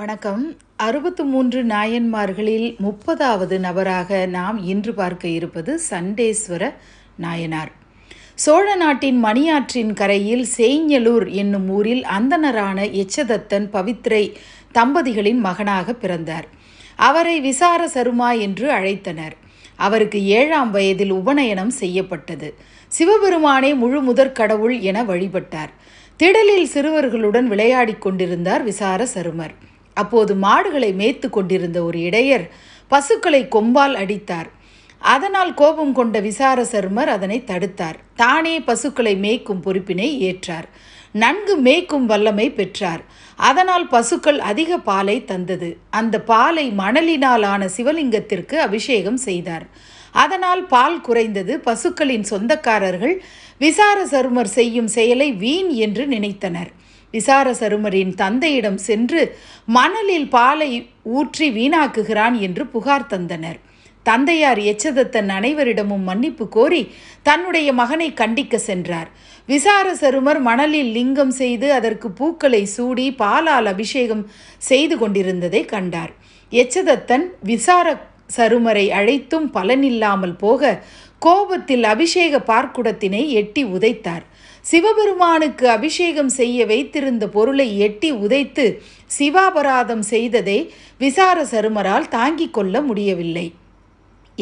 வணக்கம் அறுபத்து மூன்று நாயன்மார்களில் முப்பதாவது நபராக நாம் இன்று பார்க்க இருப்பது சண்டேஸ்வர நாயனார் சோழ நாட்டின் மணியாற்றின் கரையில் சேஞ்சலூர் என்னும் ஊரில் அந்தனரான எச்சதத்தன் பவித்ரை தம்பதிகளின் மகனாக பிறந்தார் அவரை விசார சருமா என்று அழைத்தனர் அவருக்கு ஏழாம் வயதில் உபநயனம் செய்யப்பட்டது சிவபெருமானே முழு முதற் கடவுள் என வழிபட்டார் திடலில் சிறுவர்களுடன் விளையாடிக் கொண்டிருந்தார் விசார சருமர் அப்போது மாடுகளை மேய்த்து கொண்டிருந்த ஒரு இடையர் பசுக்களை கொம்பால் அடித்தார் அதனால் கோபம் கொண்ட விசார சர்மர் அதனை தடுத்தார் தானே பசுக்களை மேய்க்கும் பொறுப்பினை ஏற்றார் நன்கு மேய்க்கும் வல்லமை பெற்றார் அதனால் பசுக்கள் அதிக பாலை தந்தது அந்த பாலை மணலினால் ஆன சிவலிங்கத்திற்கு அபிஷேகம் செய்தார் அதனால் பால் குறைந்தது பசுக்களின் சொந்தக்காரர்கள் விசார சர்மர் செய்யும் செயலை வீண் என்று நினைத்தனர் விசாரசருமரின் தந்தையிடம் சென்று மணலில் பாலை ஊற்றி வீணாக்குகிறான் என்று புகார் தந்தனர் தந்தையார் எச்சதத்தன் அனைவரிடமும் மன்னிப்பு கோரி தன்னுடைய மகனை கண்டிக்க சென்றார் விசாரசருமர் மணலில் லிங்கம் செய்து அதற்கு பூக்களை சூடி பாலால் அபிஷேகம் செய்து கொண்டிருந்ததை கண்டார் எச்சதத்தன் விசார சருமரை அழைத்தும் பலனில்லாமல் போக கோபத்தில் அபிஷேக பார்க்குடத்தினை எட்டி உதைத்தார் சிவபெருமானுக்கு அபிஷேகம் செய்ய வைத்திருந்த பொருளை எட்டி உதைத்து சிவாபராதம் செய்ததை விசார சருமரால் தாங்கிக் கொள்ள முடியவில்லை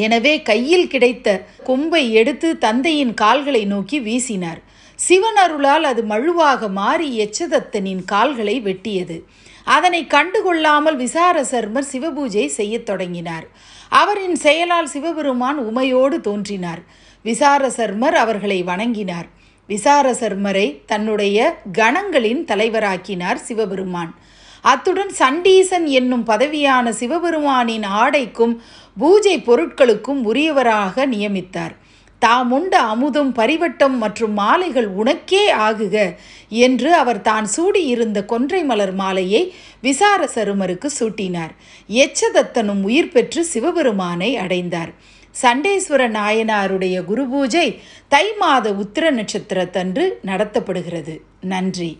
எனவே கையில் கிடைத்த கொம்பை எடுத்து தந்தையின் கால்களை நோக்கி வீசினார் சிவன் அருளால் அது மழுவாக மாறி எச்சதத்தனின் கால்களை வெட்டியது அதனை கண்டுகொள்ளாமல் விசார சர்மர் சிவபூஜை செய்யத் தொடங்கினார் அவரின் செயலால் சிவபெருமான் உமையோடு தோன்றினார் விசார சர்மர் அவர்களை வணங்கினார் விசார சர்மரை தன்னுடைய கணங்களின் தலைவராக்கினார் சிவபெருமான் அத்துடன் சண்டீசன் என்னும் பதவியான சிவபெருமானின் ஆடைக்கும் பூஜை பொருட்களுக்கும் உரியவராக நியமித்தார் தாம் உண்ட அமுதும் பரிவட்டம் மற்றும் மாலைகள் உனக்கே ஆகுக என்று அவர் தான் சூடியிருந்த கொன்றை மலர் மாலையை விசார சருமருக்கு சூட்டினார் எச்சதத்தனும் உயிர் பெற்று சிவபெருமானை அடைந்தார் சண்டேஸ்வர நாயனாருடைய குருபூஜை தை மாத உத்திர நட்சத்திரத்தன்று நடத்தப்படுகிறது நன்றி